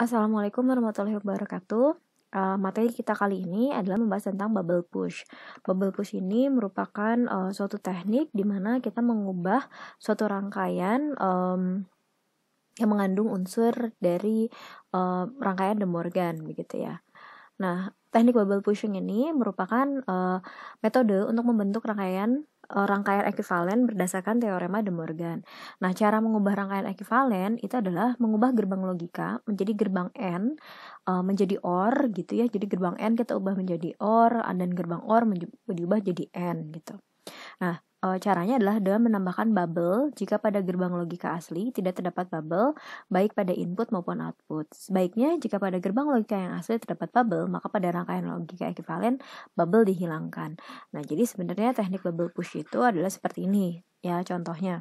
Assalamualaikum warahmatullahi wabarakatuh. Uh, materi kita kali ini adalah membahas tentang bubble push. Bubble push ini merupakan uh, suatu teknik di mana kita mengubah suatu rangkaian um, yang mengandung unsur dari uh, rangkaian De Morgan, begitu ya. Nah, teknik bubble pushing ini merupakan uh, metode untuk membentuk rangkaian rangkaian ekivalen berdasarkan teorema De Morgan. Nah, cara mengubah rangkaian ekivalen itu adalah mengubah gerbang logika menjadi gerbang n e, menjadi or gitu ya. Jadi gerbang n kita ubah menjadi or dan gerbang or diubah jadi n gitu. Nah, Eh, caranya adalah dengan menambahkan bubble jika pada gerbang logika asli tidak terdapat bubble baik pada input maupun output. Sebaiknya jika pada gerbang logika yang asli terdapat bubble, maka pada rangkaian logika ekuivalen bubble dihilangkan. Nah, jadi sebenarnya teknik bubble push itu adalah seperti ini ya contohnya.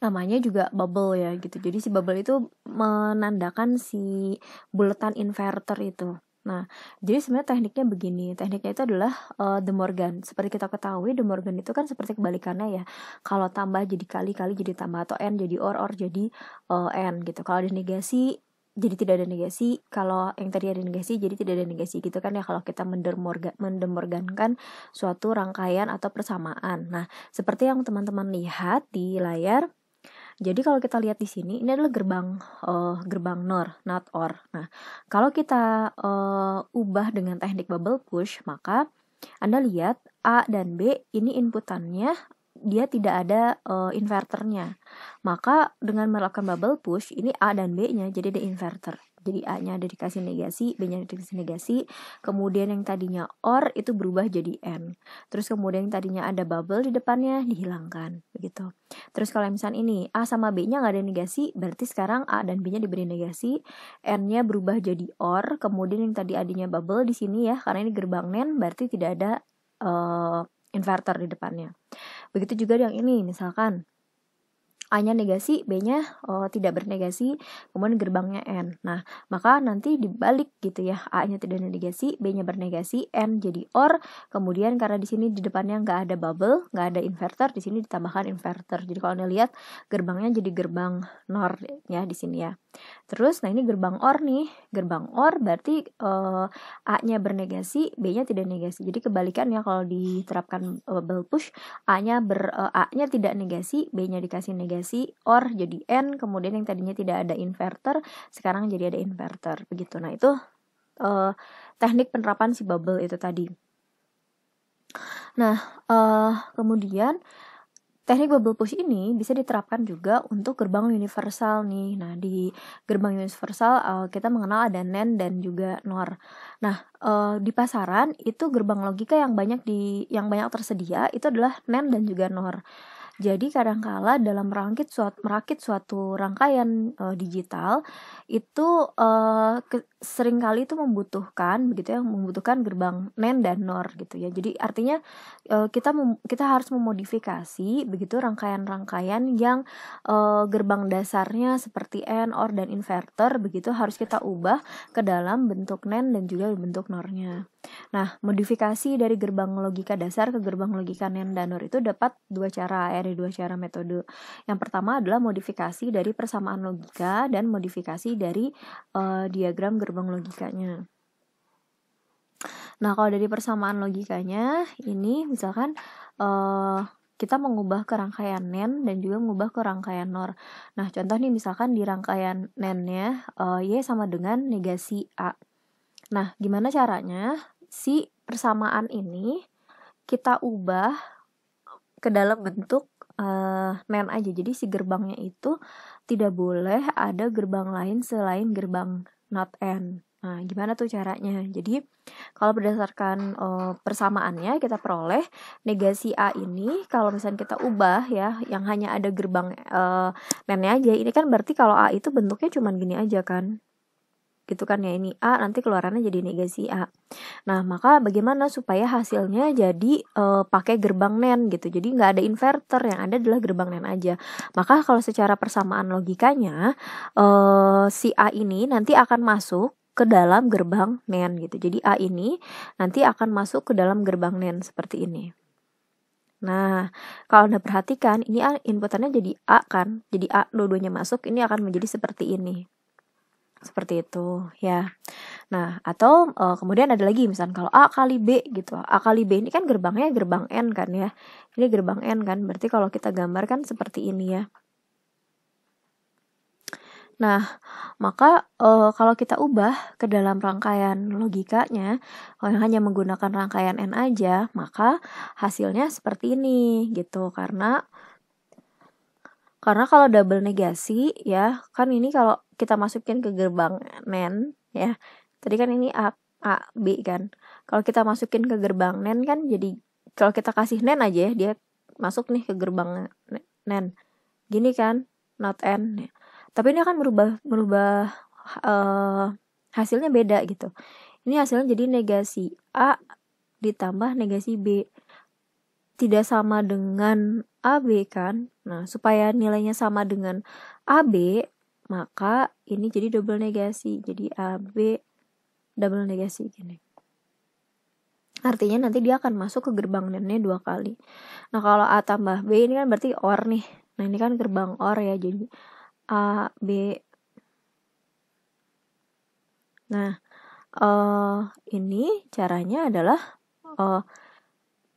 Namanya juga bubble ya gitu. Jadi si bubble itu menandakan si buletan inverter itu. Nah, jadi sebenarnya tekniknya begini. Tekniknya itu adalah uh, the Morgan. Seperti kita ketahui, the Morgan itu kan seperti kebalikannya ya. Kalau tambah jadi kali-kali jadi tambah atau n jadi or or jadi uh, n gitu. Kalau ada negasi jadi tidak ada negasi kalau yang tadi ada negasi jadi tidak ada negasi gitu kan ya kalau kita mendemorgan mendemorgankan suatu rangkaian atau persamaan nah seperti yang teman-teman lihat di layar jadi kalau kita lihat di sini, ini adalah gerbang uh, gerbang NOR, not OR. Nah, kalau kita uh, ubah dengan teknik bubble push, maka Anda lihat A dan B ini inputannya dia tidak ada uh, inverternya. Maka dengan melakukan bubble push, ini A dan B-nya jadi ada inverter. Jadi A-nya ada dikasih negasi, B-nya ada dikasih negasi. Kemudian yang tadinya OR itu berubah jadi N. Terus kemudian yang tadinya ada bubble di depannya dihilangkan. Begitu. Terus kalau misalnya ini A sama B-nya nggak ada negasi, berarti sekarang A dan B-nya diberi negasi. N-nya berubah jadi OR. Kemudian yang tadi adanya bubble di sini ya, karena ini gerbang NAND berarti tidak ada uh, inverter di depannya. Begitu juga yang ini misalkan A-nya negasi, B-nya oh, tidak bernegasi, kemudian gerbangnya N. Nah, maka nanti dibalik gitu ya, A-nya tidak negasi, B-nya bernegasi, N jadi OR, kemudian karena di sini di depannya nggak ada bubble, nggak ada inverter, di sini ditambahkan inverter. Jadi kalau anda lihat, gerbangnya jadi gerbang NOR ya di sini ya. Terus, nah ini gerbang OR nih, gerbang OR berarti uh, A-nya bernegasi, B-nya tidak negasi. Jadi kebalikannya kalau diterapkan eh, bubble push, A-nya ber uh, tidak negasi, B-nya dikasih negasi depresi or jadi n kemudian yang tadinya tidak ada inverter sekarang jadi ada inverter begitu nah itu uh, teknik penerapan si bubble itu tadi nah uh, kemudian Teknik bubble push ini bisa diterapkan juga untuk gerbang universal nih. Nah, di gerbang universal uh, kita mengenal ada NAND e dan juga NOR. Nah, uh, di pasaran itu gerbang logika yang banyak di yang banyak tersedia itu adalah NAND e dan juga NOR. Jadi kadangkala dalam merakit suatu, merakit suatu rangkaian uh, digital itu uh, ke, seringkali itu membutuhkan begitu ya membutuhkan gerbang nen dan nor gitu ya jadi artinya eh, kita kita harus memodifikasi begitu rangkaian-rangkaian yang eh, gerbang dasarnya seperti n or dan inverter begitu harus kita ubah ke dalam bentuk nen dan juga bentuk nornya nah modifikasi dari gerbang logika dasar ke gerbang logika nen dan nor itu dapat dua cara ada dua cara metode yang pertama adalah modifikasi dari persamaan logika dan modifikasi dari uh, diagram gerbang gerbang logikanya. Nah, kalau dari persamaan logikanya, ini misalkan uh, kita mengubah ke rangkaian nen dan juga mengubah ke rangkaian nor. Nah, contoh nih misalkan di rangkaian nennya uh, y sama dengan negasi a. Nah, gimana caranya si persamaan ini kita ubah ke dalam bentuk uh, nen aja. Jadi si gerbangnya itu tidak boleh ada gerbang lain selain gerbang not n. Nah, gimana tuh caranya? Jadi, kalau berdasarkan uh, persamaannya kita peroleh negasi A ini kalau misalnya kita ubah ya yang hanya ada gerbang uh, eh, n aja ini kan berarti kalau A itu bentuknya cuman gini aja kan gitu kan ya ini A nanti keluarannya jadi negasi A. Nah maka bagaimana supaya hasilnya jadi e, pakai gerbang nen gitu. Jadi nggak ada inverter yang ada adalah gerbang nen aja. Maka kalau secara persamaan logikanya e, si A ini nanti akan masuk ke dalam gerbang nen gitu. Jadi A ini nanti akan masuk ke dalam gerbang nen seperti ini. Nah, kalau Anda perhatikan, ini inputannya jadi A kan? Jadi A dua-duanya masuk, ini akan menjadi seperti ini seperti itu ya nah atau uh, kemudian ada lagi misalnya kalau a kali b gitu a kali b ini kan gerbangnya gerbang n kan ya ini gerbang n kan berarti kalau kita gambarkan seperti ini ya Nah, maka uh, kalau kita ubah ke dalam rangkaian logikanya, kalau hanya menggunakan rangkaian n aja, maka hasilnya seperti ini gitu. Karena karena kalau double negasi ya, kan ini kalau kita masukin ke gerbang nen e ya tadi kan ini a a b kan kalau kita masukin ke gerbang nen e kan jadi kalau kita kasih nen e aja ya dia masuk nih ke gerbang nen gini kan not n ya. tapi ini akan berubah berubah uh, eh, hasilnya beda gitu ini hasilnya jadi negasi a ditambah negasi b tidak sama dengan AB kan. Nah, supaya nilainya sama dengan AB, maka ini jadi double negasi jadi AB double negasi gini artinya nanti dia akan masuk ke gerbang nenek dua kali nah kalau A tambah B ini kan berarti OR nih nah ini kan gerbang OR ya jadi A B nah uh, ini caranya adalah uh,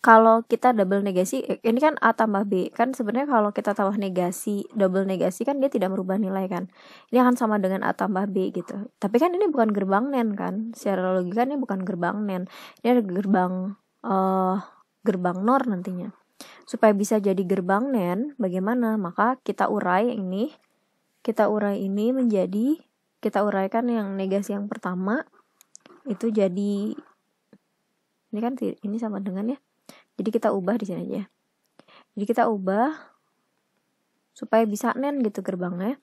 kalau kita double negasi eh, ini kan a tambah b kan sebenarnya kalau kita tambah negasi double negasi kan dia tidak merubah nilai kan ini akan sama dengan a tambah b gitu tapi kan ini bukan gerbang nen kan secara logika ini bukan gerbang nen ini ada gerbang uh, gerbang nor nantinya supaya bisa jadi gerbang nen bagaimana maka kita urai ini kita urai ini menjadi kita uraikan yang negasi yang pertama itu jadi ini kan ini sama dengan ya jadi kita ubah di sini aja. Jadi kita ubah supaya bisa nen gitu gerbangnya.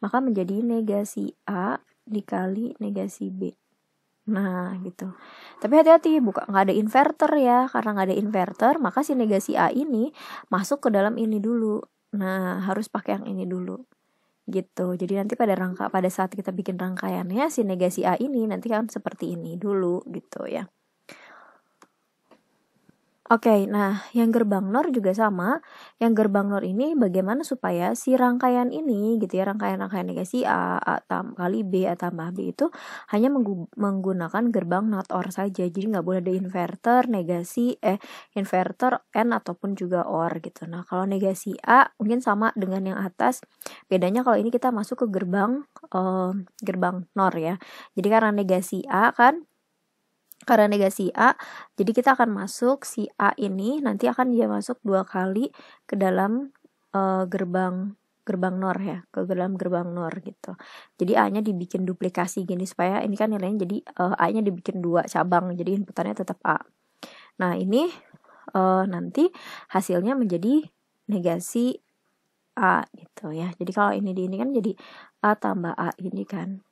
Maka menjadi negasi A dikali negasi B. Nah, gitu. Tapi hati-hati, buka nggak ada inverter ya, karena nggak ada inverter, maka si negasi A ini masuk ke dalam ini dulu. Nah, harus pakai yang ini dulu. Gitu. Jadi nanti pada rangka pada saat kita bikin rangkaiannya si negasi A ini nanti kan seperti ini dulu gitu ya. Oke, okay, nah yang gerbang nor juga sama. Yang gerbang nor ini bagaimana supaya si rangkaian ini gitu ya, rangkaian-rangkaian negasi A, A tam, kali B, A tambah B itu hanya menggunakan gerbang not or saja. Jadi nggak boleh ada inverter, negasi, eh inverter N ataupun juga or gitu. Nah kalau negasi A mungkin sama dengan yang atas. Bedanya kalau ini kita masuk ke gerbang uh, gerbang nor ya. Jadi karena negasi A kan karena negasi A, jadi kita akan masuk si A ini nanti akan dia masuk dua kali ke dalam uh, gerbang gerbang nor ya, ke dalam gerbang nor gitu. Jadi A-nya dibikin duplikasi gini supaya ini kan nilainya jadi uh, A-nya dibikin dua cabang, jadi inputannya tetap A. Nah ini uh, nanti hasilnya menjadi negasi A gitu ya. Jadi kalau ini di ini kan jadi A tambah A ini kan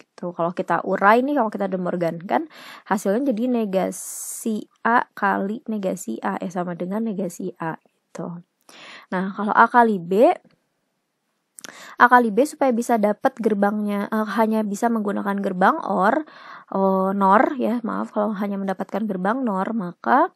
gitu. kalau kita urai nih, kalau kita demorgan kan hasilnya jadi negasi A kali negasi A, ya sama dengan negasi A. Gitu. Nah, kalau A kali B, A kali B supaya bisa dapat gerbangnya uh, hanya bisa menggunakan gerbang OR uh, NOR ya maaf kalau hanya mendapatkan gerbang NOR maka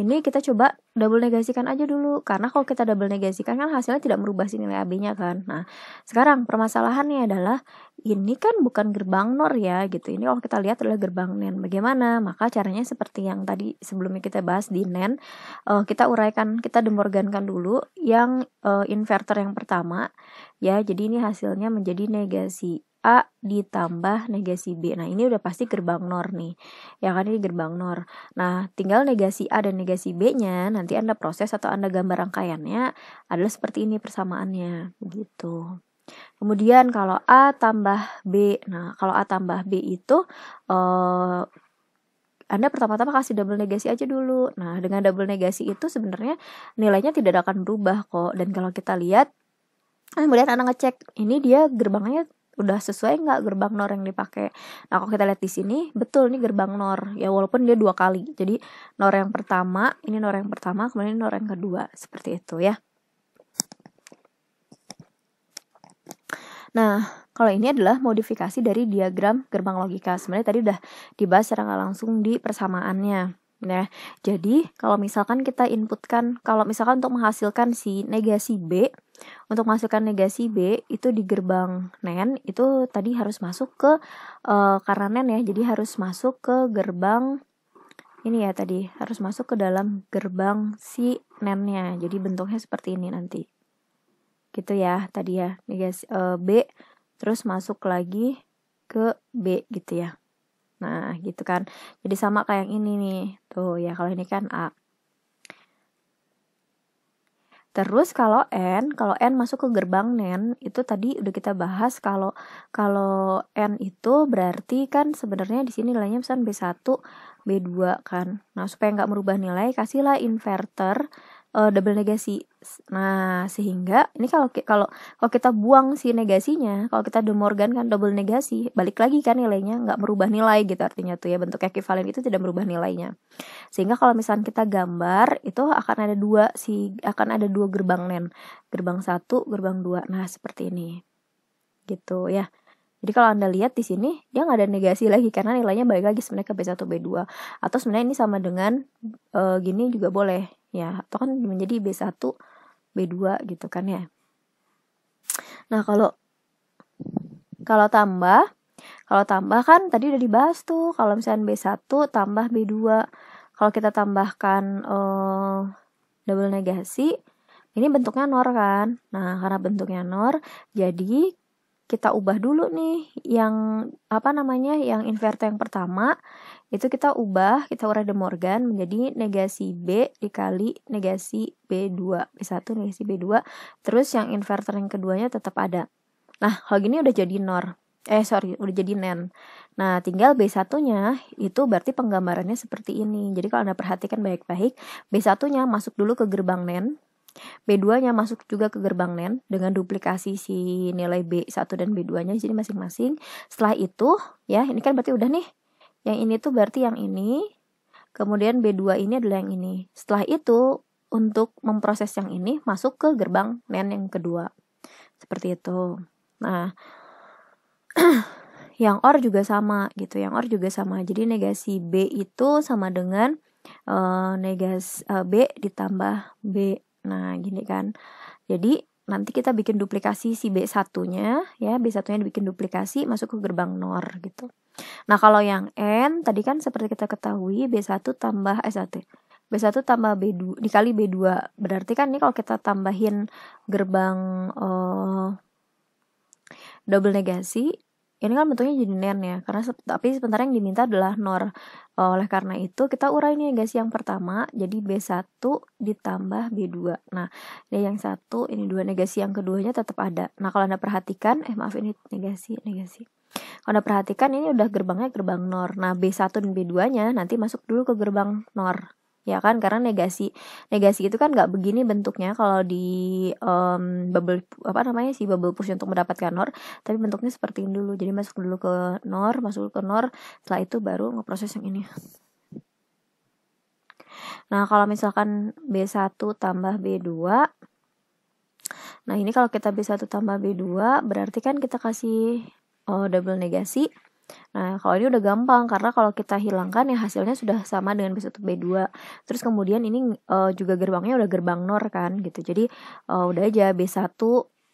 ini kita coba double negasikan aja dulu karena kalau kita double negasikan kan hasilnya tidak merubah si nilai AB-nya kan. Nah, sekarang permasalahannya adalah ini kan bukan gerbang nor ya gitu. Ini kalau kita lihat adalah gerbang nen. Bagaimana? Maka caranya seperti yang tadi sebelumnya kita bahas di nen, uh, kita uraikan, kita demorgankan dulu yang uh, inverter yang pertama ya. Jadi ini hasilnya menjadi negasi A ditambah negasi B. Nah, ini udah pasti gerbang nor nih. Ya kan ini gerbang nor. Nah, tinggal negasi A dan negasi B-nya nanti Anda proses atau Anda gambar rangkaiannya adalah seperti ini persamaannya. Begitu. Kemudian kalau A tambah B. Nah, kalau A tambah B itu eh, anda pertama-tama kasih double negasi aja dulu. Nah, dengan double negasi itu sebenarnya nilainya tidak akan berubah kok. Dan kalau kita lihat Nah, eh, kemudian Anda ngecek, ini dia gerbangnya udah sesuai nggak gerbang nor yang dipakai. Nah kalau kita lihat di sini betul nih gerbang nor ya walaupun dia dua kali. Jadi nor yang pertama ini nor yang pertama kemudian nor yang kedua seperti itu ya. Nah kalau ini adalah modifikasi dari diagram gerbang logika. Sebenarnya tadi udah dibahas secara langsung di persamaannya. Nah, jadi kalau misalkan kita inputkan, kalau misalkan untuk menghasilkan si negasi B, untuk masukkan negasi B itu di gerbang NEN itu tadi harus masuk ke uh, karena NEN ya, jadi harus masuk ke gerbang ini ya tadi harus masuk ke dalam gerbang si nennya jadi bentuknya seperti ini nanti gitu ya tadi ya negasi e, eh, b terus masuk lagi ke b gitu ya nah gitu kan jadi sama kayak yang ini nih tuh ya kalau ini kan a Terus kalau n, kalau n masuk ke gerbang nen itu tadi udah kita bahas kalau kalau n itu berarti kan sebenarnya di sini nilainya misalnya B1, B2 kan. Nah, supaya nggak merubah nilai kasihlah inverter uh, double negasi. Nah, sehingga ini kalau kalau kalau kita buang si negasinya, kalau kita kan double negasi, balik lagi kan nilainya nggak merubah nilai gitu artinya tuh ya bentuk ekivalen itu tidak merubah nilainya. Sehingga kalau misalnya kita gambar itu akan ada dua si akan ada dua gerbang nen, gerbang satu, gerbang dua. Nah, seperti ini. Gitu ya. Jadi kalau Anda lihat di sini, dia nggak ada negasi lagi karena nilainya balik lagi sebenarnya ke B1, B2. Atau sebenarnya ini sama dengan e, gini juga boleh ya atau kan menjadi B1 B2 gitu kan ya nah kalau kalau tambah kalau tambah kan tadi udah dibahas tuh kalau misalnya B1 tambah B2 kalau kita tambahkan uh, double negasi ini bentuknya nor kan nah karena bentuknya nor jadi kita ubah dulu nih yang apa namanya yang inverter yang pertama itu kita ubah, kita ubah De Morgan menjadi negasi B dikali negasi B2. B1 negasi B2. Terus yang inverter yang keduanya tetap ada. Nah, kalau gini udah jadi NOR. Eh, sorry, udah jadi NEN. Nah, tinggal B1-nya itu berarti penggambarannya seperti ini. Jadi kalau Anda perhatikan baik-baik, B1-nya masuk dulu ke gerbang NEN. B2-nya masuk juga ke gerbang NEN dengan duplikasi si nilai B1 dan B2-nya jadi masing-masing. Setelah itu, ya, ini kan berarti udah nih yang ini tuh berarti yang ini, kemudian B2 ini adalah yang ini. Setelah itu, untuk memproses yang ini masuk ke gerbang NAND yang kedua. Seperti itu. Nah, yang OR juga sama gitu, yang OR juga sama. Jadi negasi B itu sama dengan uh, eh, negasi uh, eh, B ditambah B. Nah, gini kan. Jadi nanti kita bikin duplikasi si B1-nya ya, B1-nya dibikin duplikasi masuk ke gerbang NOR gitu. Nah, kalau yang N tadi kan seperti kita ketahui B1 tambah S1. B1 tambah B2 dikali B2. Berarti kan ini kalau kita tambahin gerbang uh, double negasi ini kan bentuknya jadi nen ya karena tapi sebentar yang diminta adalah nor eh, oleh karena itu kita urai nih ya guys yang pertama jadi B1 ditambah B2 nah ini yang satu ini dua negasi yang keduanya tetap ada nah kalau anda perhatikan eh maaf ini negasi negasi kalau anda perhatikan ini udah gerbangnya gerbang nor nah B1 dan B2 nya nanti masuk dulu ke gerbang nor ya kan karena negasi negasi itu kan nggak begini bentuknya kalau di um, bubble apa namanya sih bubble push untuk mendapatkan nor tapi bentuknya seperti ini dulu jadi masuk dulu ke nor masuk dulu ke nor setelah itu baru ngeproses yang ini nah kalau misalkan B1 tambah B2 nah ini kalau kita B1 tambah B2 berarti kan kita kasih oh, double negasi Nah, kalau ini udah gampang karena kalau kita hilangkan ya hasilnya sudah sama dengan B1 B2. Terus kemudian ini uh, juga gerbangnya udah gerbang nor kan gitu. Jadi uh, udah aja B1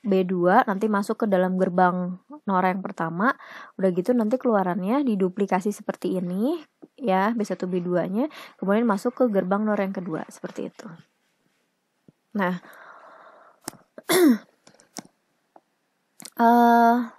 B2 nanti masuk ke dalam gerbang nor yang pertama. Udah gitu nanti keluarannya diduplikasi seperti ini ya B1 B2-nya, kemudian masuk ke gerbang nor yang kedua seperti itu. Nah, eh uh,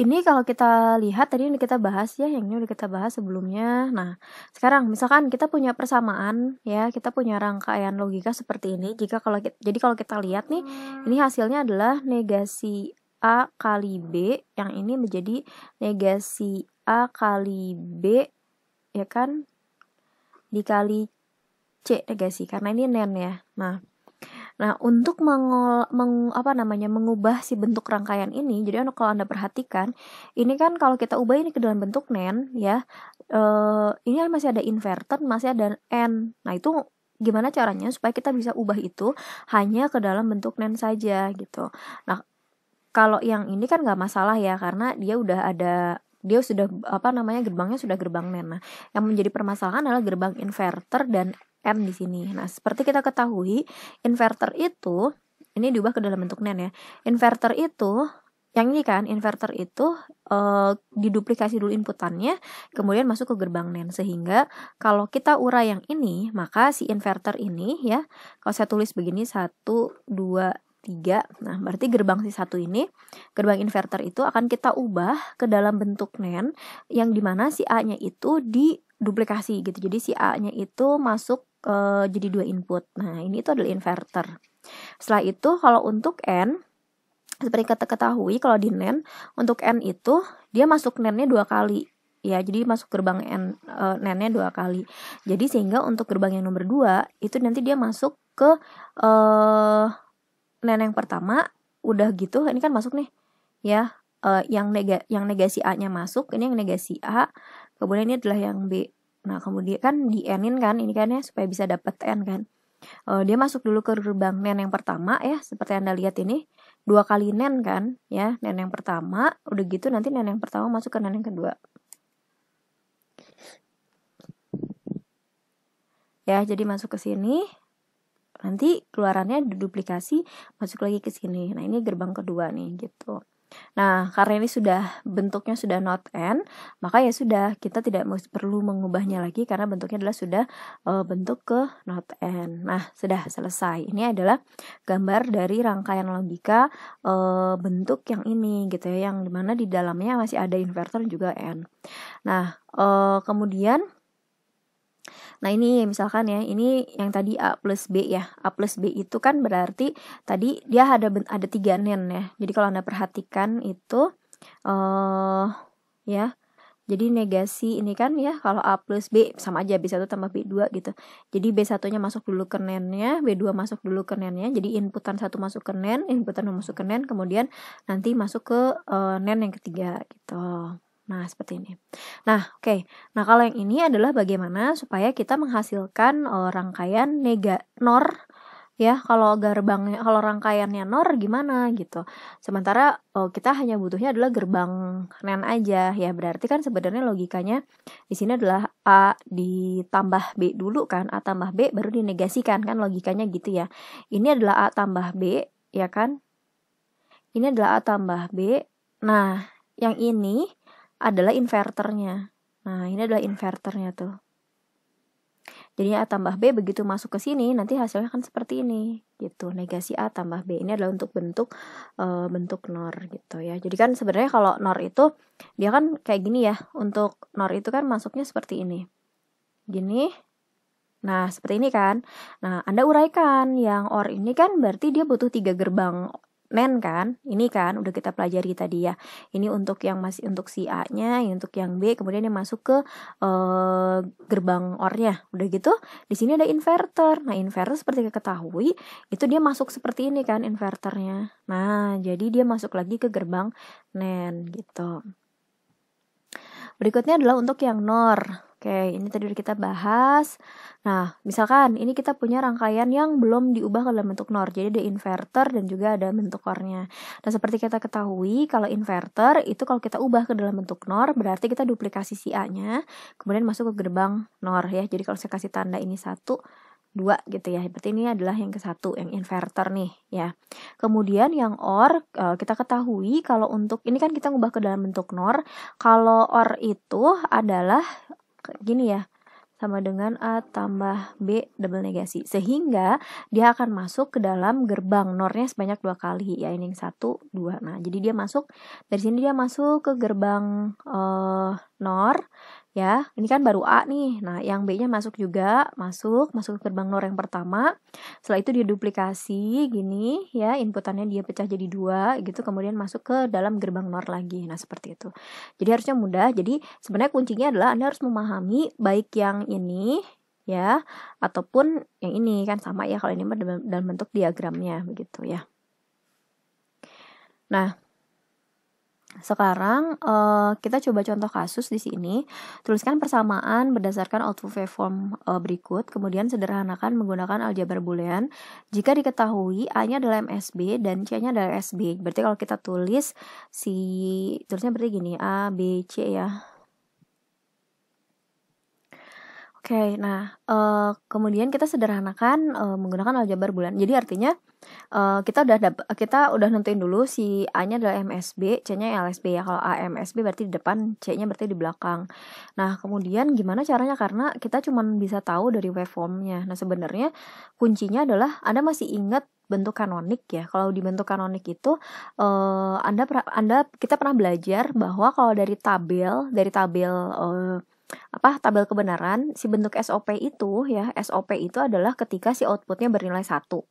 ini kalau kita lihat tadi ini kita bahas ya yang ini udah kita bahas sebelumnya nah sekarang misalkan kita punya persamaan ya kita punya rangkaian logika seperti ini jika kalau kita, jadi kalau kita lihat nih ini hasilnya adalah negasi a kali b yang ini menjadi negasi a kali b ya kan dikali c negasi karena ini nen ya nah Nah, untuk mengol, meng, apa namanya mengubah si bentuk rangkaian ini, jadi kalau anda perhatikan, ini kan kalau kita ubah ini ke dalam bentuk NAND ya, uh, ini kan masih ada inverted, masih ada n. Nah itu gimana caranya supaya kita bisa ubah itu hanya ke dalam bentuk NAND saja gitu. Nah kalau yang ini kan nggak masalah ya karena dia udah ada dia sudah apa namanya gerbangnya sudah gerbang NAND Nah, yang menjadi permasalahan adalah gerbang inverter dan M di sini. Nah, seperti kita ketahui, inverter itu ini diubah ke dalam bentuk NAND ya. Inverter itu yang ini kan inverter itu e, diduplikasi dulu inputannya kemudian masuk ke gerbang NAND sehingga kalau kita urai yang ini maka si inverter ini ya kalau saya tulis begini satu dua tiga, nah berarti gerbang si satu ini gerbang inverter itu akan kita ubah ke dalam bentuk NAND yang dimana si A nya itu di duplikasi gitu jadi si A nya itu masuk jadi dua input. Nah, ini itu adalah inverter. Setelah itu kalau untuk N seperti kita ketahui kalau di NAND untuk N itu dia masuk NAND-nya dua kali ya jadi masuk gerbang N uh, e, NAND-nya dua kali jadi sehingga untuk gerbang yang nomor dua itu nanti dia masuk ke uh, e, NAND yang pertama udah gitu ini kan masuk nih ya uh, yang nega yang negasi A-nya masuk ini yang negasi A kemudian ini adalah yang B Nah kemudian kan di n kan ini kan ya supaya bisa dapat N kan. Uh, dia masuk dulu ke gerbang NEN yang pertama ya seperti anda lihat ini dua kali NEN kan ya NEN yang pertama udah gitu nanti NEN yang pertama masuk ke NEN yang kedua. Ya jadi masuk ke sini nanti keluarannya duplikasi masuk lagi ke sini. Nah ini gerbang kedua nih gitu. Nah, karena ini sudah bentuknya sudah not n, maka ya sudah kita tidak perlu mengubahnya lagi karena bentuknya adalah sudah e, bentuk ke not n. Nah, sudah selesai. Ini adalah gambar dari rangkaian logika e, bentuk yang ini gitu ya, yang dimana di dalamnya masih ada inverter juga n. Nah, e, kemudian Nah ini misalkan ya, ini yang tadi A plus B ya. A plus B itu kan berarti tadi dia ada ada tiga nen ya. Jadi kalau Anda perhatikan itu eh uh, ya. Jadi negasi ini kan ya kalau A plus B sama aja B1 tambah B2 gitu. Jadi B1-nya masuk dulu ke nennya, B2 masuk dulu ke nennya. Jadi inputan satu masuk ke nen, inputan dua masuk ke nen, kemudian nanti masuk ke uh, nen yang ketiga gitu. Nah, seperti ini. Nah, oke. Okay. Nah, kalau yang ini adalah bagaimana supaya kita menghasilkan uh, rangkaian nega nor ya kalau gerbangnya kalau rangkaiannya nor gimana gitu sementara uh, kita hanya butuhnya adalah gerbang nen aja ya berarti kan sebenarnya logikanya di sini adalah a ditambah b dulu kan a tambah b baru dinegasikan kan logikanya gitu ya ini adalah a tambah b ya kan ini adalah a tambah b nah yang ini adalah inverternya. Nah, ini adalah inverternya tuh. Jadi A tambah B begitu masuk ke sini nanti hasilnya akan seperti ini gitu. Negasi A tambah B ini adalah untuk bentuk e, bentuk NOR gitu ya. Jadi kan sebenarnya kalau NOR itu dia kan kayak gini ya. Untuk NOR itu kan masuknya seperti ini. Gini. Nah, seperti ini kan. Nah, Anda uraikan yang OR ini kan berarti dia butuh tiga gerbang men kan ini kan udah kita pelajari tadi ya ini untuk yang masih untuk si A nya ini untuk yang B kemudian yang masuk ke eh, gerbang gerbang nya. udah gitu di sini ada inverter nah inverter seperti kita ketahui itu dia masuk seperti ini kan inverternya nah jadi dia masuk lagi ke gerbang nen gitu Berikutnya adalah untuk yang nor. Oke, ini tadi udah kita bahas. Nah, misalkan ini kita punya rangkaian yang belum diubah ke dalam bentuk NOR. Jadi ada inverter dan juga ada bentuk NORnya. Nah, seperti kita ketahui, kalau inverter itu kalau kita ubah ke dalam bentuk NOR, berarti kita duplikasi si A-nya, kemudian masuk ke gerbang NOR ya. Jadi kalau saya kasih tanda ini satu, dua gitu ya. Berarti ini adalah yang ke satu, yang inverter nih ya. Kemudian yang OR eh, kita ketahui kalau untuk ini kan kita ubah ke dalam bentuk NOR. Kalau OR itu adalah gini ya sama dengan A tambah B double negasi sehingga dia akan masuk ke dalam gerbang nor-nya sebanyak dua kali ya ini yang satu dua nah jadi dia masuk dari sini dia masuk ke gerbang uh, nor ya ini kan baru A nih nah yang B nya masuk juga masuk masuk ke gerbang nor yang pertama setelah itu dia duplikasi gini ya inputannya dia pecah jadi dua gitu kemudian masuk ke dalam gerbang nor lagi nah seperti itu jadi harusnya mudah jadi sebenarnya kuncinya adalah anda harus memahami baik yang ini ya ataupun yang ini kan sama ya kalau ini dalam bentuk diagramnya begitu ya nah sekarang uh, kita coba contoh kasus di sini. Tuliskan persamaan berdasarkan output form uh, berikut, kemudian sederhanakan menggunakan aljabar boolean. Jika diketahui A-nya adalah MSB dan C-nya adalah SB. Berarti kalau kita tulis si tulisnya berarti gini A B C ya. Oke, okay, nah uh, kemudian kita sederhanakan uh, menggunakan aljabar boolean. Jadi artinya uh, kita udah kita udah nentuin dulu si A-nya adalah MSB, C-nya LSB ya. Kalau A MSB berarti di depan, C-nya berarti di belakang. Nah, kemudian gimana caranya karena kita cuma bisa tahu dari waveformnya. Nah, sebenarnya kuncinya adalah Anda masih ingat bentuk kanonik ya. Kalau di bentuk kanonik itu uh, Anda Anda kita pernah belajar bahwa kalau dari tabel, dari tabel uh, apa tabel kebenaran si bentuk SOP itu ya SOP itu adalah ketika si outputnya bernilai satu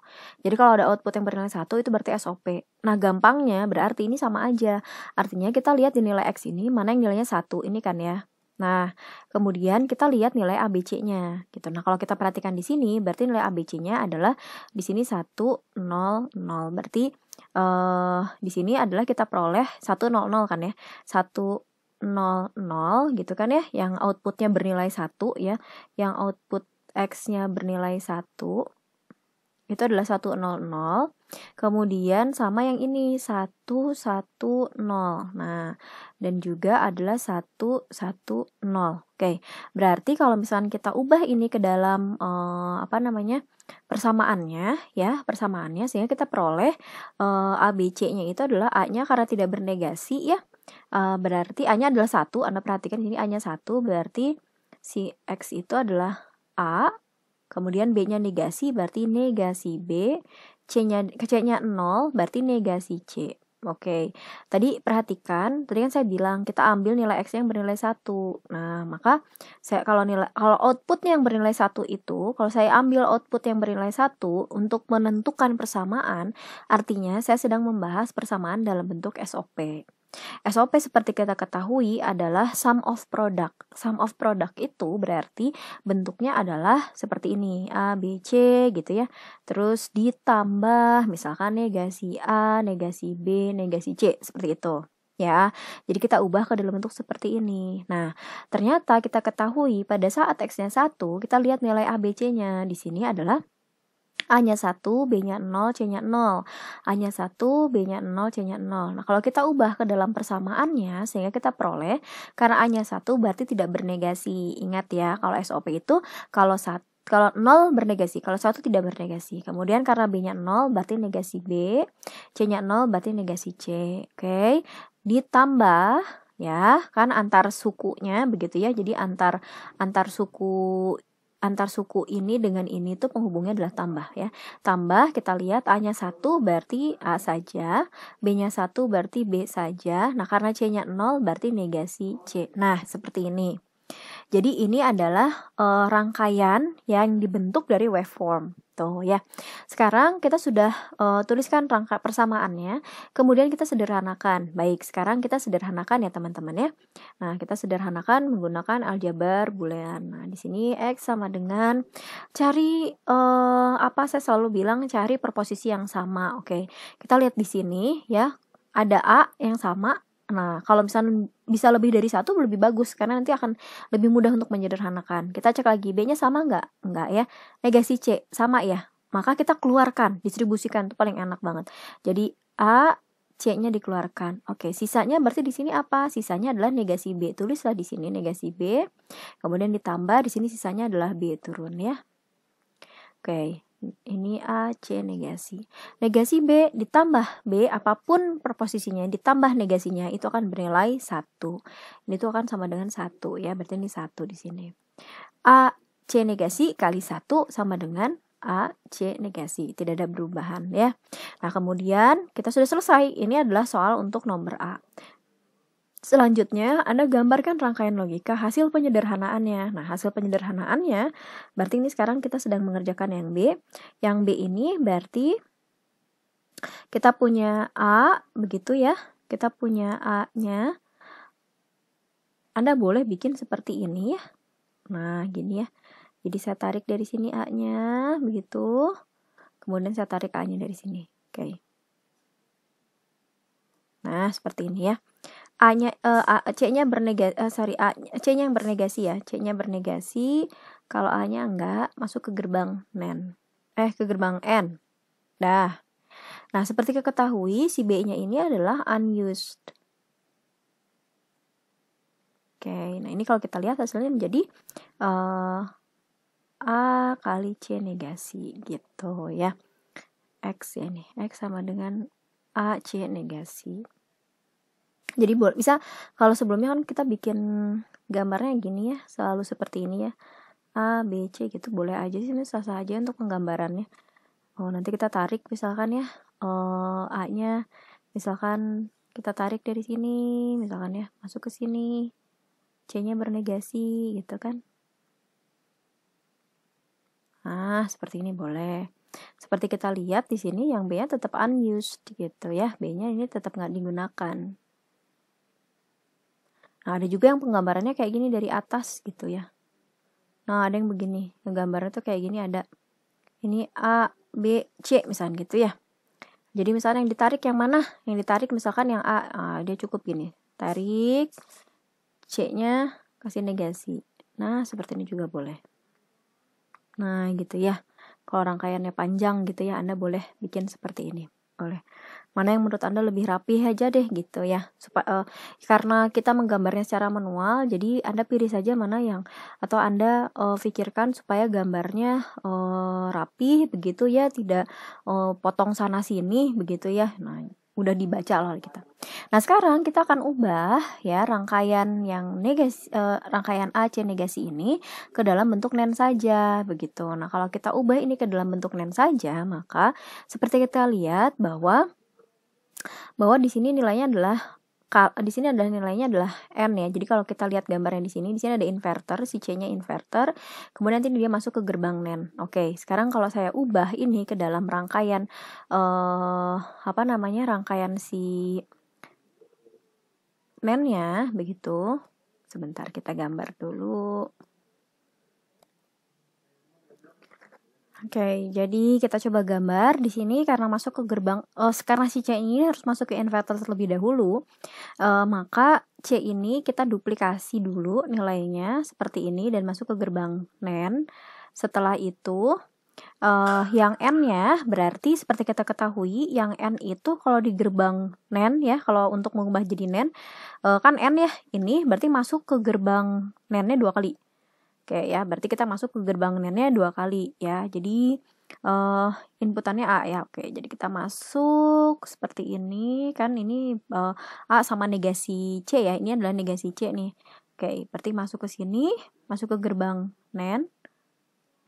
jadi kalau ada output yang bernilai satu itu berarti SOP nah gampangnya berarti ini sama aja artinya kita lihat di nilai x ini mana yang nilainya satu ini kan ya Nah, kemudian kita lihat nilai ABC-nya gitu. Nah, kalau kita perhatikan di sini berarti nilai ABC-nya adalah di sini satu nol nol Berarti uh, di sini adalah kita peroleh 1 nol 0 kan ya. 1 0,0 gitu kan ya, yang outputnya bernilai satu ya, yang output X-nya bernilai satu itu adalah 100, kemudian sama yang ini 110. Nah, dan juga adalah 110. Oke. Berarti kalau misalkan kita ubah ini ke dalam eh, apa namanya? persamaannya ya, persamaannya sehingga kita peroleh eh, ABC-nya itu adalah A-nya karena tidak bernegasi ya uh, berarti A-nya adalah satu Anda perhatikan ini A-nya satu berarti si X itu adalah A kemudian B-nya negasi berarti negasi B C-nya C-nya 0 berarti negasi C Oke, okay. tadi perhatikan, tadi kan saya bilang kita ambil nilai x yang bernilai satu. Nah, maka saya kalau nilai kalau outputnya yang bernilai satu itu, kalau saya ambil output yang bernilai satu untuk menentukan persamaan, artinya saya sedang membahas persamaan dalam bentuk SOP. SOP seperti kita ketahui adalah sum of product. Sum of product itu berarti bentuknya adalah seperti ini, A, B, C gitu ya. Terus ditambah misalkan negasi A, negasi B, negasi C seperti itu ya. Jadi kita ubah ke dalam bentuk seperti ini. Nah, ternyata kita ketahui pada saat x-nya 1, kita lihat nilai ABC-nya di sini adalah A-nya 1, B-nya 0, C-nya 0. A-nya 1, B-nya 0, C-nya 0. Nah, kalau kita ubah ke dalam persamaannya sehingga kita peroleh karena A-nya 1 berarti tidak bernegasi. Ingat ya, kalau SOP itu kalau satu kalau 0 bernegasi, kalau 1 tidak bernegasi. Kemudian karena B-nya 0 berarti negasi B, C-nya 0 berarti negasi C. Oke. Okay? Ditambah ya kan antar sukunya begitu ya jadi antar antar suku antar suku ini dengan ini tuh penghubungnya adalah tambah ya. Tambah kita lihat A-nya 1 berarti A saja, B-nya 1 berarti B saja. Nah, karena C-nya 0 berarti negasi C. Nah, seperti ini. Jadi ini adalah uh, rangkaian yang dibentuk dari waveform gitu ya. Sekarang kita sudah uh, tuliskan rangka persamaannya, kemudian kita sederhanakan. Baik, sekarang kita sederhanakan ya teman-teman ya. Nah, kita sederhanakan menggunakan aljabar boolean. Nah, di sini x sama dengan cari uh, apa saya selalu bilang cari perposisi yang sama, oke. Kita lihat di sini ya, ada a yang sama Nah, kalau misalnya bisa lebih dari satu lebih bagus karena nanti akan lebih mudah untuk menyederhanakan. Kita cek lagi B-nya sama nggak? Nggak ya. Negasi C sama ya. Maka kita keluarkan, distribusikan itu paling enak banget. Jadi A C-nya dikeluarkan. Oke, sisanya berarti di sini apa? Sisanya adalah negasi B. Tulislah di sini negasi B. Kemudian ditambah di sini sisanya adalah B turun ya. Oke ini A, C negasi. Negasi B ditambah B apapun preposisinya ditambah negasinya itu akan bernilai 1. Ini itu akan sama dengan 1 ya, berarti ini 1 di sini. A C negasi kali 1 sama dengan A, C negasi, tidak ada perubahan ya. Nah, kemudian kita sudah selesai. Ini adalah soal untuk nomor A. Selanjutnya, Anda gambarkan rangkaian logika hasil penyederhanaannya. Nah, hasil penyederhanaannya berarti ini sekarang kita sedang mengerjakan yang B. Yang B ini berarti kita punya A, begitu ya. Kita punya A-nya. Anda boleh bikin seperti ini ya. Nah, gini ya. Jadi saya tarik dari sini A-nya, begitu. Kemudian saya tarik A-nya dari sini. Oke. Nah, seperti ini ya. A-nya uh, A, C-nya bernegasi uh, eh, sorry A C-nya yang bernegasi ya. C-nya bernegasi, kalau A-nya enggak masuk ke gerbang men. Eh, ke gerbang N. Dah. Nah, seperti ketahui, si B-nya ini adalah unused. Oke, nah ini kalau kita lihat hasilnya menjadi uh, A kali C negasi gitu ya. X ini, ya X sama dengan A C negasi jadi bisa kalau sebelumnya kan kita bikin gambarnya gini ya selalu seperti ini ya A, B, C gitu boleh aja sih ini sah-sah aja untuk penggambarannya oh nanti kita tarik misalkan ya oh, eh, A nya misalkan kita tarik dari sini misalkan ya masuk ke sini C nya bernegasi gitu kan ah seperti ini boleh seperti kita lihat di sini yang B nya tetap unused gitu ya B nya ini tetap nggak digunakan Nah, ada juga yang penggambarannya kayak gini dari atas gitu ya. Nah, ada yang begini. Gambarnya tuh kayak gini ada. Ini A, B, C misalnya gitu ya. Jadi misalnya yang ditarik yang mana? Yang ditarik misalkan yang A, nah, dia cukup gini. Tarik C-nya kasih negasi. Nah, seperti ini juga boleh. Nah, gitu ya. Kalau rangkaiannya panjang gitu ya, Anda boleh bikin seperti ini. Boleh mana yang menurut Anda lebih rapi aja deh gitu ya. supaya uh, eh, karena kita menggambarnya secara manual, jadi Anda pilih saja mana yang atau Anda uh, pikirkan supaya gambarnya uh, rapi begitu ya, tidak uh, potong sana sini begitu ya. Nah, udah dibaca lah kita. Nah sekarang kita akan ubah ya rangkaian yang negasi uh, rangkaian AC negasi ini ke dalam bentuk nen saja begitu. Nah kalau kita ubah ini ke dalam bentuk nen saja maka seperti kita lihat bahwa bahwa di sini nilainya adalah di sini adalah nilainya adalah n ya. Jadi kalau kita lihat gambarnya di sini, di sini ada inverter, si C-nya inverter, kemudian nanti dia masuk ke gerbang nen. Oke, sekarang kalau saya ubah ini ke dalam rangkaian eh apa namanya? rangkaian si ya begitu. Sebentar kita gambar dulu. Oke, jadi kita coba gambar di sini karena masuk ke gerbang uh, karena si C ini harus masuk ke inverter terlebih dahulu. Uh, maka C ini kita duplikasi dulu nilainya seperti ini dan masuk ke gerbang NAND. Setelah itu uh, yang n-nya berarti seperti kita ketahui yang n itu kalau di gerbang nen ya kalau untuk mengubah jadi nen uh, kan n ya ini berarti masuk ke gerbang NAND-nya dua kali Oke ya, berarti kita masuk ke gerbang nenek dua kali ya. Jadi uh, inputannya A ya. Oke, jadi kita masuk seperti ini kan ini uh, A sama negasi C ya. Ini adalah negasi C nih. Oke, berarti masuk ke sini, masuk ke gerbang nen.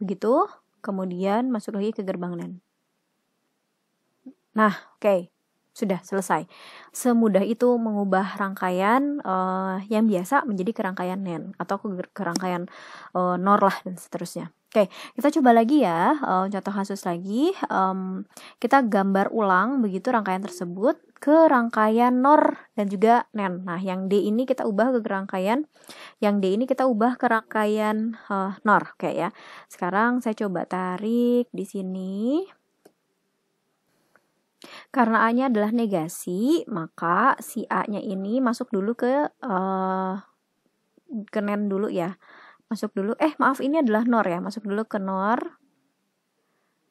Begitu. Kemudian masuk lagi ke gerbang nen. Nah, oke sudah selesai. Semudah itu mengubah rangkaian uh, yang biasa menjadi kerangkaian nen atau kerangkaian uh, eh, nor lah dan seterusnya. Oke, kita coba lagi ya uh, contoh kasus lagi. Um, kita gambar ulang begitu rangkaian tersebut ke rangkaian nor dan juga nen. E nah, yang d ini kita ubah ke kerangkaian yang d ini kita ubah ke rangkaian uh, nor, oke ya. Sekarang saya coba tarik di sini. Karena A-nya adalah negasi, maka si A-nya ini masuk dulu ke uh, ke e dulu ya. Masuk dulu, eh maaf ini adalah nor ya, masuk dulu ke nor.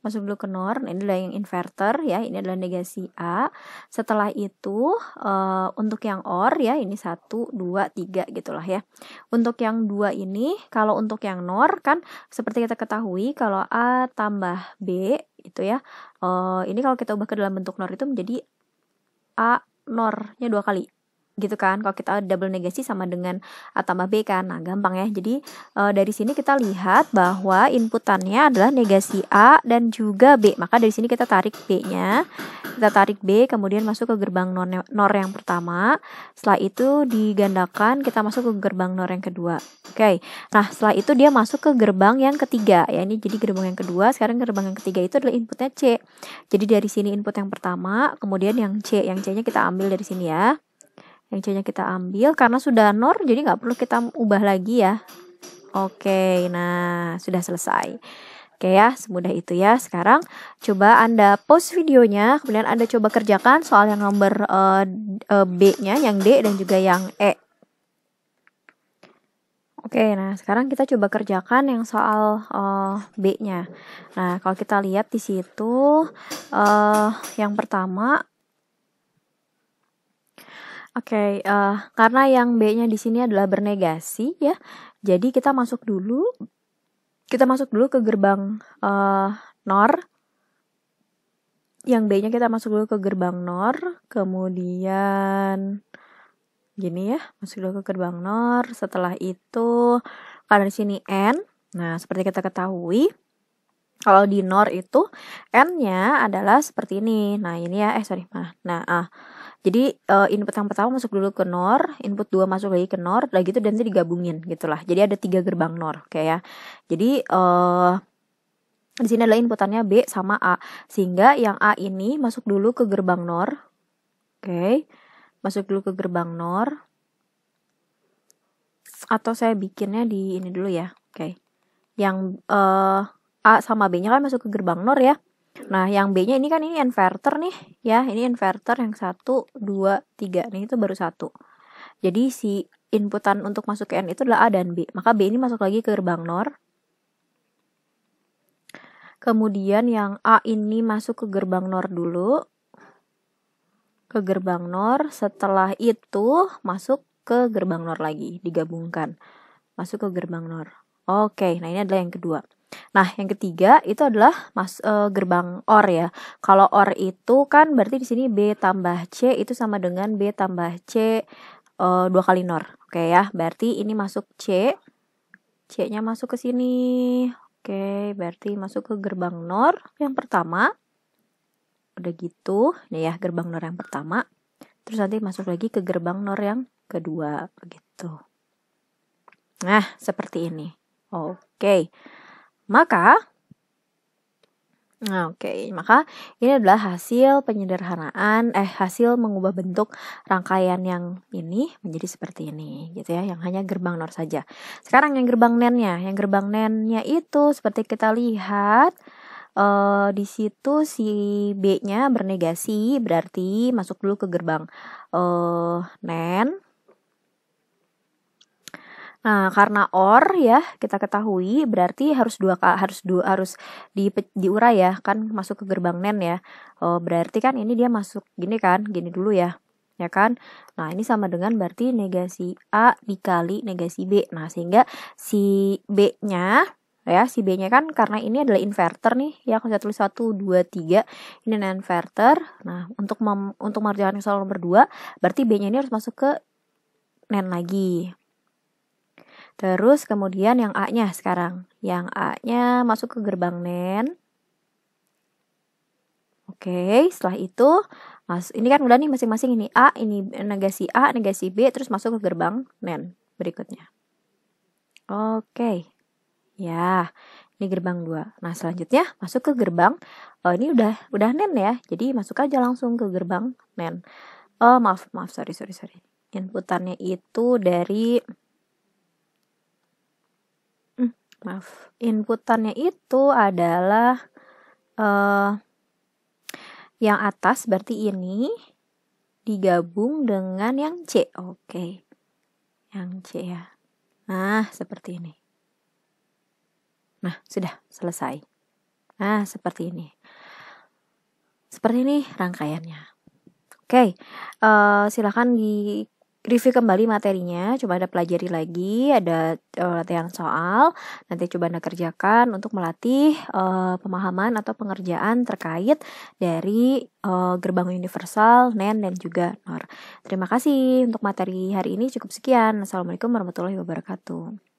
Masuk dulu ke nor, nah, ini adalah yang inverter ya, ini adalah negasi A. Setelah itu, uh, untuk yang OR ya, ini 1, 2, 3 gitulah ya. Untuk yang dua ini, kalau untuk yang NOR kan, seperti kita ketahui, kalau A tambah B itu ya. Uh, ini kalau kita ubah ke dalam bentuk nor itu menjadi a nornya dua kali gitu kan kalau kita double negasi sama dengan A tambah B kan nah gampang ya jadi e, dari sini kita lihat bahwa inputannya adalah negasi A dan juga B maka dari sini kita tarik B nya kita tarik B kemudian masuk ke gerbang non nor yang pertama setelah itu digandakan kita masuk ke gerbang nor yang kedua oke okay. nah setelah itu dia masuk ke gerbang yang ketiga ya ini jadi gerbang yang kedua sekarang gerbang yang ketiga itu adalah inputnya C jadi dari sini input yang pertama kemudian yang C yang C nya kita ambil dari sini ya yang nya kita ambil karena sudah nor jadi nggak perlu kita ubah lagi ya. Oke, nah sudah selesai. Oke ya, semudah itu ya. Sekarang coba Anda post videonya, kemudian Anda coba kerjakan soal yang nomor uh, uh, B-nya, yang D dan juga yang E. Oke, nah sekarang kita coba kerjakan yang soal uh, B-nya. Nah, kalau kita lihat di situ, uh, yang pertama Oke, okay, uh, eh, karena yang B-nya di sini adalah bernegasi ya. Jadi kita masuk dulu kita masuk dulu ke gerbang uh, nor. Yang B-nya kita masuk dulu ke gerbang nor, kemudian gini ya, masuk dulu ke gerbang nor. Setelah itu karena di sini n. Nah, seperti kita ketahui kalau di nor itu n-nya adalah seperti ini. Nah, ini ya eh sorry, mana? Nah, ah. Uh, jadi uh, input yang pertama masuk dulu ke NOR input dua masuk lagi ke NOR lagi itu dan itu digabungin gitulah jadi ada tiga gerbang NOR kayak ya jadi uh, di sini adalah inputannya B sama A sehingga yang A ini masuk dulu ke gerbang NOR oke okay. masuk dulu ke gerbang NOR atau saya bikinnya di ini dulu ya oke okay. yang uh, A sama B nya kan masuk ke gerbang NOR ya Nah, yang B-nya ini kan ini inverter nih, ya. Ini inverter yang 1, 2, 3. Ini itu baru satu. Jadi si inputan untuk masuk ke N itu adalah A dan B. Maka B ini masuk lagi ke gerbang NOR. Kemudian yang A ini masuk ke gerbang NOR dulu. Ke gerbang NOR, setelah itu masuk ke gerbang NOR lagi, digabungkan. Masuk ke gerbang NOR. Oke, nah ini adalah yang kedua. Nah, yang ketiga itu adalah mas e, gerbang OR ya. Kalau OR itu kan berarti di sini B tambah C itu sama dengan B tambah C e, dua kali NOR. Oke ya, berarti ini masuk C. C-nya masuk ke sini. Oke, berarti masuk ke gerbang NOR yang pertama. Udah gitu, nih ya gerbang NOR yang pertama. Terus nanti masuk lagi ke gerbang NOR yang kedua, begitu. Nah, seperti ini. Oke. Okay. Maka Oke, okay. maka ini adalah hasil penyederhanaan, eh hasil mengubah bentuk rangkaian yang ini menjadi seperti ini, gitu ya, yang hanya gerbang NOR saja. Sekarang yang gerbang NEN-nya, yang gerbang NEN-nya itu seperti kita lihat, uh, di situ si B-nya bernegasi, berarti masuk dulu ke gerbang uh, NEN, Nah, karena or ya kita ketahui berarti harus dua harus dua harus di diurai ya, kan masuk ke gerbang nen ya. Oh, berarti kan ini dia masuk gini kan, gini dulu ya. Ya kan? Nah, ini sama dengan berarti negasi A dikali negasi B. Nah, sehingga si B-nya ya, si B-nya kan karena ini adalah inverter nih, ya kalau saya tulis 1 2 3. Ini adalah inverter. Nah, untuk mem, untuk mengerjakan soal nomor 2, berarti B-nya ini harus masuk ke nen lagi. Terus kemudian yang A-nya sekarang. Yang A-nya masuk ke gerbang NEN. Oke, setelah itu ini kan udah nih masing-masing ini A, ini negasi A, negasi B, terus masuk ke gerbang NEN berikutnya. Oke. Ya, ini gerbang 2. Nah, selanjutnya masuk ke gerbang oh, ini udah udah NEN ya. Jadi masuk aja langsung ke gerbang NEN. Oh, eh, maaf, maaf, sorry, sorry, sorry. Inputannya itu dari maaf. Inputannya itu adalah uh, yang atas berarti ini digabung dengan yang C. Oke. Okay. Yang C ya. Nah, seperti ini. Nah, sudah selesai. Nah, seperti ini. Seperti ini rangkaiannya. Oke, okay. uh, eh, silahkan di review kembali materinya, coba Anda pelajari lagi, ada uh, latihan soal, nanti coba Anda kerjakan untuk melatih uh, pemahaman atau pengerjaan terkait dari uh, gerbang universal, NEN, e dan juga NOR. Terima kasih untuk materi hari ini, cukup sekian. Assalamualaikum warahmatullahi wabarakatuh.